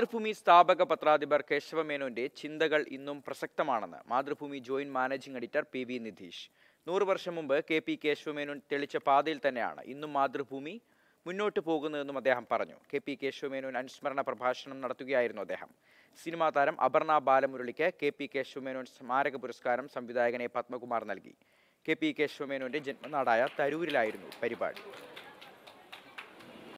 മാതൃഭൂമി സ്ഥാപക പത്രാധിപർ കേശവമേനോന്റെ ചിന്തകൾ ഇന്നും പ്രസക്തമാണെന്ന് Mathrubhumi joint managing editor P V Nidheesh നൂറ് വർഷം മുമ്പ് കെ പി കേശവമേനോൻ തെളിച്ച പാതയിൽ തന്നെയാണ് ഇന്നും മാതൃഭൂമി മുന്നോട്ട് പോകുന്നതെന്നും അദ്ദേഹം പറഞ്ഞു കെ പി കേശവമേനോൻ അനുസ്മരണ പ്രഭാഷണം നടത്തുകയായിരുന്നു അദ്ദേഹം സിനിമാ താരം അപർണ ബാലമുരളിക്ക് കെ പി കേശവമേനോൻ സ്മാരക പുരസ്കാരം സംവിധായകനെ പത്മകുമാർ നൽകി കെ പി കേശവമേനോന്റെ ജന്മനാടായ തരൂരിലായിരുന്നു പരിപാടി